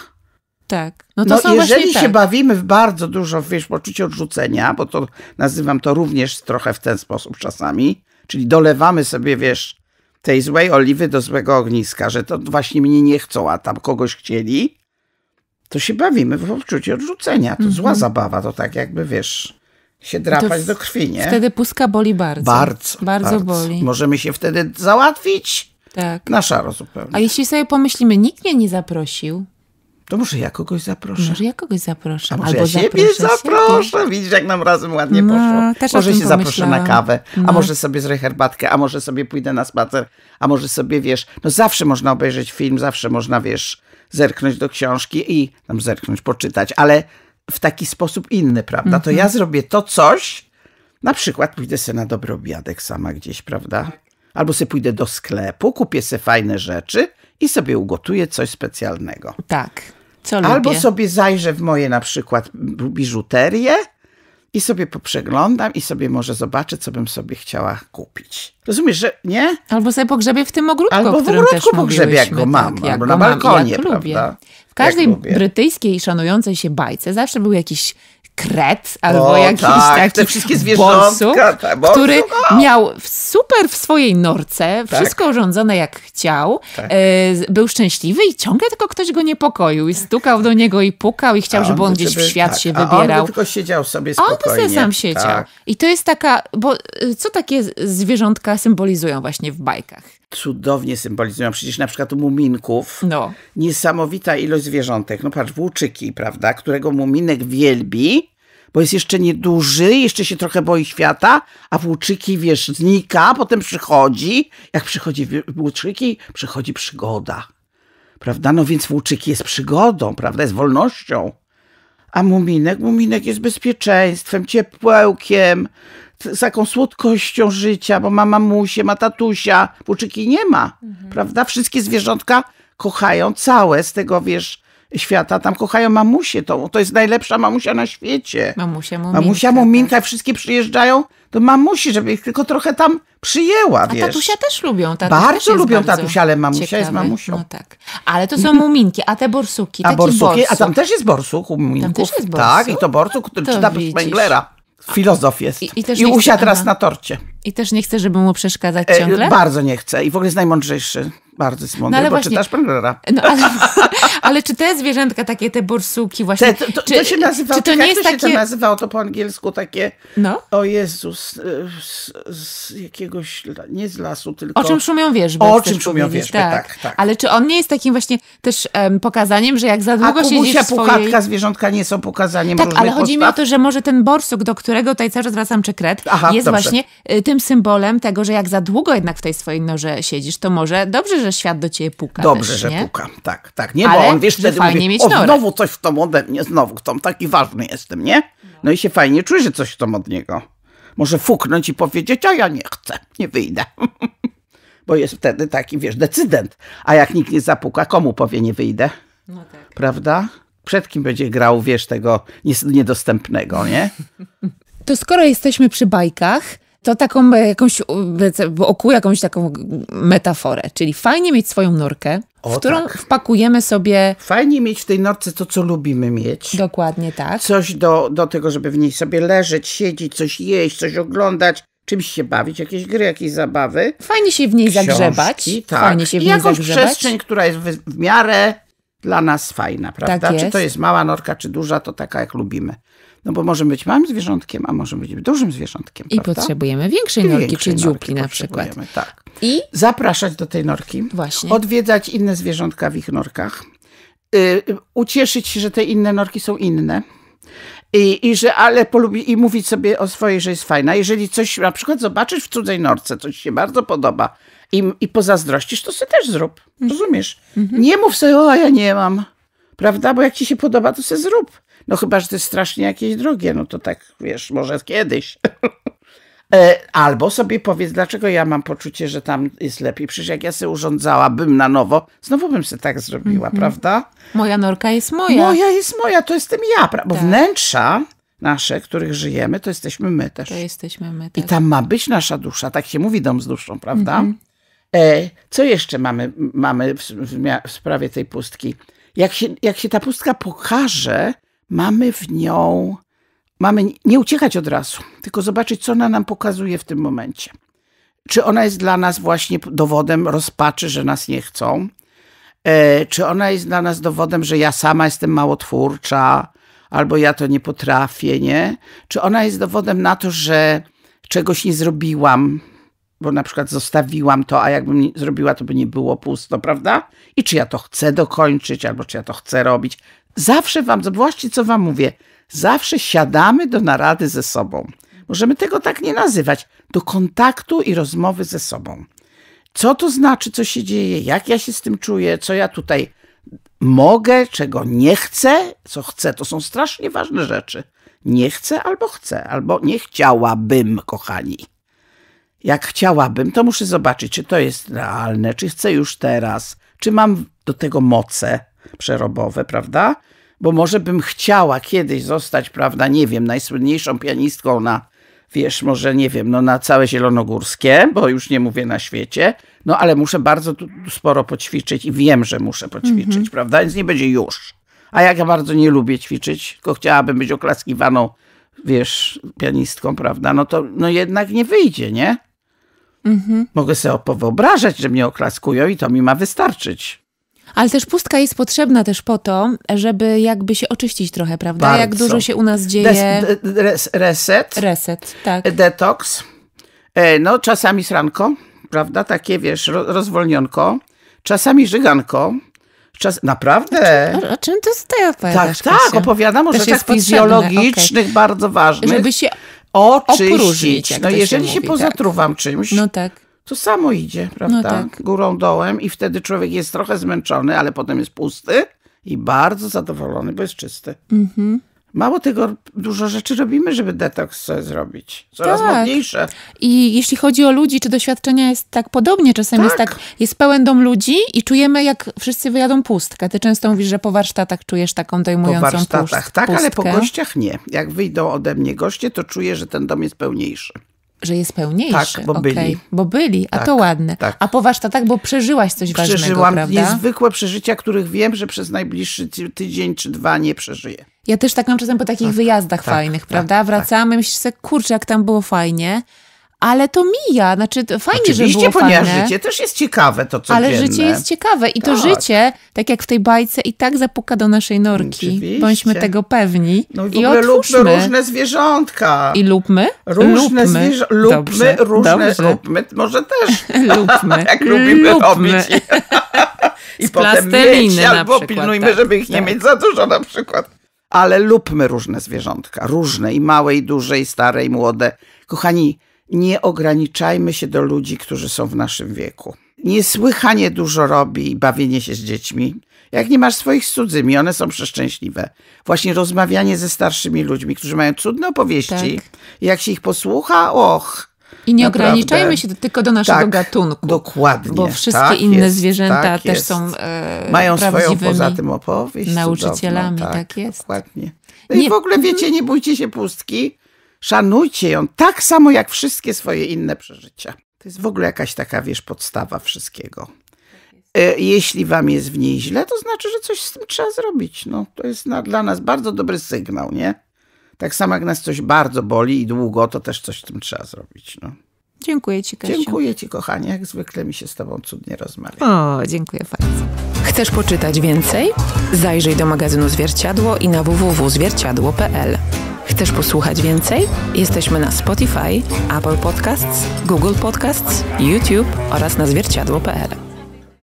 tak. No, to no są jeżeli się tak. bawimy w bardzo dużo wiesz, poczucie odrzucenia, bo to nazywam to również trochę w ten sposób czasami, czyli dolewamy sobie, wiesz, tej złej oliwy do złego ogniska, że to właśnie mnie nie chcą, a tam kogoś chcieli, to się bawimy w poczucie odrzucenia. To zła mhm. zabawa, to tak jakby, wiesz, się drapać do krwi, nie? Wtedy puska boli bardzo. Bardzo. Bardzo, bardzo. boli. Możemy się wtedy załatwić? Tak. Na szaro zupełnie. A jeśli sobie pomyślimy, nikt mnie nie zaprosił, to może ja kogoś zaproszę. Może ja kogoś zaproszę. A może Albo ja siebie zaproszę. zaproszę. Widzisz, jak nam razem ładnie no, poszło. No, może się zaproszę na kawę, no. a może sobie zrobię herbatkę, a może sobie pójdę na spacer, a może sobie, wiesz, no zawsze można obejrzeć film, zawsze można, wiesz, zerknąć do książki i tam zerknąć, poczytać, ale w taki sposób inny, prawda? To ja mhm. zrobię to coś, na przykład pójdę sobie na dobry obiadek sama gdzieś, prawda? Albo sobie pójdę do sklepu, kupię sobie fajne rzeczy i sobie ugotuję coś specjalnego. Tak. Co Albo lubię. sobie zajrzę w moje na przykład biżuterię i sobie poprzeglądam i sobie może zobaczę, co bym sobie chciała kupić. Rozumiesz, że nie? Albo sobie pogrzebię w tym ogródku, Albo w ogródku pogrzebię, jak go tak, mam, tak, albo na balkonie, prawda? Lubię. W każdej brytyjskiej szanującej się bajce zawsze był jakiś kret albo o, jakiś tak, taki te wszystkie ta, który miał super w swojej norce, tak. wszystko urządzone jak chciał, tak. e, był szczęśliwy i ciągle tylko ktoś go niepokoił i stukał do niego i pukał i chciał, żeby on gdzieś by, w świat tak, się wybierał. on tylko siedział sobie spokojnie. On sam siedział. Tak. I to jest taka, bo e, co takie zwierzątka symbolizują właśnie w bajkach? cudownie symbolizują. Przecież na przykład u muminków no. niesamowita ilość zwierzątek. No patrz, włóczyki, prawda, którego muminek wielbi, bo jest jeszcze nieduży, jeszcze się trochę boi świata, a włóczyki, wiesz, znika, potem przychodzi. Jak przychodzi włóczyki, przychodzi przygoda. Prawda? No więc włóczyki jest przygodą, prawda? Jest wolnością. A muminek? Muminek jest bezpieczeństwem, ciepłełkiem, z taką słodkością życia, bo ma mamusię, ma tatusia, puczyki nie ma, mhm. prawda? Wszystkie zwierzątka kochają całe z tego, wiesz, świata. Tam kochają mamusię. To, to jest najlepsza mamusia na świecie. Mamusia Muminka. Mamusia Muminka. Tak. Wszystkie przyjeżdżają do mamusi, żeby ich tylko trochę tam przyjęła, A wiesz. tatusia też lubią. Tatusia bardzo też lubią bardzo tatusia, ale mamusia ciekawy. jest mamusią. No tak. Ale to są mhm. muminki, a te borsuki, a borsuki, borsuk. A tam też jest borsuk u muminków. Tam też jest borsuk? Tak, i to borsuk, który czyta Spenglera. Filozof jest. I, i, I usiadł chce, raz aha. na torcie. I też nie chce, żeby mu przeszkadzać e, ciągle? E, bardzo nie chce i w ogóle jest najmądrzejszy bardzo jest mądry, no, bo czytasz Brennera. No, ale, ale, czy te zwierzętka, takie te borsuki właśnie... Te, to, to, czy, to się nazywa, czy to nie jest to takie... się to nazywało to po angielsku, takie... No? O Jezus, y, z, z, jakiegoś, nie z lasu, tylko... O czym szumią wierzby. O czym szumią wierzby, tak, tak, tak, Ale czy on nie jest takim właśnie też um, pokazaniem, że jak za długo się siedzisz w swojej... puchatka, zwierzątka nie są pokazaniem Tak, ale chodzi postaw. mi o to, że może ten borsuk, do którego tutaj cały czas wracam, czy kret, Aha, jest dobrze. właśnie y, tym symbolem tego, że jak za długo jednak w tej swojej norze siedzisz, to może dobrze, że że świat do ciebie puka. Dobrze, też, że nie? puka. Tak, tak. Nie, Ale, bo on wiesz, wtedy mówi, mieć o, znowu coś w tom ode mnie, znowu w tą, taki ważny jestem, nie? No i się fajnie czuje, że coś w tom od niego. Może fuknąć i powiedzieć, a ja nie chcę, nie wyjdę. bo jest wtedy taki, wiesz, decydent. A jak nikt nie zapuka, komu powie, nie wyjdę? No tak. Prawda? Przed kim będzie grał, wiesz, tego niedostępnego, nie? To skoro jesteśmy przy bajkach, to taką e, jakąś, okuł jakąś taką metaforę, czyli fajnie mieć swoją norkę, o, w którą tak. wpakujemy sobie... Fajnie mieć w tej norce to, co lubimy mieć. Dokładnie tak. Coś do, do tego, żeby w niej sobie leżeć, siedzieć, coś jeść, coś oglądać, czymś się bawić, jakieś gry, jakieś zabawy. Fajnie się w niej Książki, zagrzebać. Tak. Fajnie się w niej I jakąś zagrzebać. przestrzeń, która jest w, w miarę dla nas fajna, tak prawda? Tak czy to jest mała norka, czy duża, to taka jak lubimy. No bo możemy być małym zwierzątkiem, a możemy być dużym zwierzątkiem. I prawda? potrzebujemy większej norki czy dziupli na przykład. Tak. I zapraszać do tej norki. Właśnie. Odwiedzać inne zwierzątka w ich norkach. Yy, ucieszyć się, że te inne norki są inne. I, I, że ale polubi, i mówić sobie o swojej, że jest fajna. Jeżeli coś na przykład zobaczysz w cudzej norce, coś się bardzo podoba i, i pozazdrościsz, to sobie też zrób. Mhm. Rozumiesz? Mm -hmm. Nie mów sobie, o, ja nie mam. Prawda? Bo jak ci się podoba, to se zrób. No chyba, że to jest strasznie jakieś drogie, no to tak, wiesz, może kiedyś. E, albo sobie powiedz, dlaczego ja mam poczucie, że tam jest lepiej. Przecież jak ja sobie urządzałabym na nowo, znowu bym sobie tak zrobiła, mm -hmm. prawda? Moja norka jest moja. Moja jest moja, to jestem ja. Bo tak. wnętrza nasze, których żyjemy, to jesteśmy my też. To jesteśmy my też. I tam ma być nasza dusza. Tak się mówi dom z duszą, prawda? Mm -hmm. e, co jeszcze mamy, mamy w, w, w sprawie tej pustki? jak się, jak się ta pustka pokaże, mamy w nią, mamy nie uciekać od razu, tylko zobaczyć, co ona nam pokazuje w tym momencie. Czy ona jest dla nas właśnie dowodem rozpaczy, że nas nie chcą? E, czy ona jest dla nas dowodem, że ja sama jestem małotwórcza, albo ja to nie potrafię, nie? Czy ona jest dowodem na to, że czegoś nie zrobiłam, bo na przykład zostawiłam to, a jakbym zrobiła, to by nie było pusto, prawda? I czy ja to chcę dokończyć, albo czy ja to chcę robić. Zawsze wam, zobaczcie co wam mówię, zawsze siadamy do narady ze sobą. Możemy tego tak nie nazywać, do kontaktu i rozmowy ze sobą. Co to znaczy, co się dzieje, jak ja się z tym czuję, co ja tutaj mogę, czego nie chcę, co chcę, to są strasznie ważne rzeczy. Nie chcę albo chcę, albo nie chciałabym, kochani jak chciałabym, to muszę zobaczyć, czy to jest realne, czy chcę już teraz, czy mam do tego moce przerobowe, prawda? Bo może bym chciała kiedyś zostać, prawda, nie wiem, najsłynniejszą pianistką na, wiesz, może nie wiem, no na całe zielonogórskie, bo już nie mówię na świecie, no ale muszę bardzo tu sporo poćwiczyć i wiem, że muszę poćwiczyć, mhm. prawda? Więc nie będzie już. A jak ja bardzo nie lubię ćwiczyć, tylko chciałabym być oklaskiwaną, wiesz, pianistką, prawda? No to no jednak nie wyjdzie, nie? Mhm. Mogę sobie wyobrażać, że mnie oklaskują i to mi ma wystarczyć. Ale też pustka jest potrzebna też po to, żeby jakby się oczyścić trochę, prawda? Bardzo. Jak dużo się u nas dzieje. Des, reset. Reset, tak. E, detoks. E, no, czasami sranko, prawda? Takie, wiesz, rozwolnionko. Czasami żyganko. Czas... Naprawdę? O, o czym to jest? opowiadasz? Tak, tak, Kasia? opowiadam o Też rzeczach fizjologicznych, okay. bardzo ważnych. Żeby się oczyścić. no jeżeli się, mówi, pozatruwam tak. czymś, no tak. to samo idzie, prawda? No tak. Górą, dołem i wtedy człowiek jest trochę zmęczony, ale potem jest pusty i bardzo zadowolony, bo jest czysty. Mhm. Mało tego, dużo rzeczy robimy, żeby detoks zrobić. Coraz tak. modniejsze. I jeśli chodzi o ludzi, czy doświadczenia jest tak podobnie, czasem tak. jest tak, jest pełen dom ludzi i czujemy, jak wszyscy wyjadą pustkę. Ty często mówisz, że po warsztatach czujesz taką dojmującą pustkę. Po warsztatach, pust, tak, pustkę. ale po gościach nie. Jak wyjdą ode mnie goście, to czuję, że ten dom jest pełniejszy że jest pełniejszy. Tak, bo okay. byli. Bo byli, a tak, to ładne. Tak. A po warsztatach, bo przeżyłaś coś Przeżyłam ważnego, prawda? Przeżyłam niezwykłe przeżycia, których wiem, że przez najbliższy tydzień czy dwa nie przeżyję. Ja też tak mam czasem po takich tak, wyjazdach tak, fajnych, tak, prawda? Tak. Wracamy, tak. myślę kurczę, jak tam było fajnie. Ale to mija, znaczy fajnie, Oczywiście, że było ponieważ fajne, życie też jest ciekawe, to co Ale życie jest ciekawe i to tak. życie, tak jak w tej bajce, i tak zapuka do naszej norki. Oczywiście. Bądźmy tego pewni. No i, w I ogóle lubmy różne zwierzątka. I lubmy? Różne lubmy. Lubmy, różne, dobrze. lubmy, może też. lubmy. jak lubimy lubmy. robić. I Z potem mieć, albo przykład, pilnujmy, tak. żeby ich nie tak. mieć za dużo na przykład ale lubmy różne zwierzątka, różne i małe, i duże, i stare, i młode. Kochani, nie ograniczajmy się do ludzi, którzy są w naszym wieku. Niesłychanie dużo robi bawienie się z dziećmi. Jak nie masz swoich z cudzymi, one są przeszczęśliwe. Właśnie rozmawianie ze starszymi ludźmi, którzy mają cudne opowieści, tak. jak się ich posłucha, och, i nie Naprawdę. ograniczajmy się tylko do naszego tak, gatunku. Dokładnie. Bo wszystkie tak inne jest, zwierzęta tak też jest. są e, Mają swoją poza tym opowieść. Nauczycielami, tak, tak, jest. Dokładnie. No nie. i w ogóle mhm. wiecie, nie bójcie się pustki. Szanujcie ją tak samo jak wszystkie swoje inne przeżycia. To jest w ogóle jakaś taka, wiesz, podstawa wszystkiego e, jeśli wam jest w niej źle, to znaczy, że coś z tym trzeba zrobić. No, to jest na, dla nas bardzo dobry sygnał, nie? Tak samo jak nas coś bardzo boli i długo, to też coś z tym trzeba zrobić. No. Dziękuję ci, kasia. Dziękuję ci, kochanie. Jak zwykle mi się z tobą cudnie rozmawia. O, dziękuję bardzo. Chcesz poczytać więcej? Zajrzyj do magazynu Zwierciadło i na www.zwierciadło.pl. Chcesz posłuchać więcej? Jesteśmy na Spotify, Apple Podcasts, Google Podcasts, YouTube oraz na zwierciadło.pl.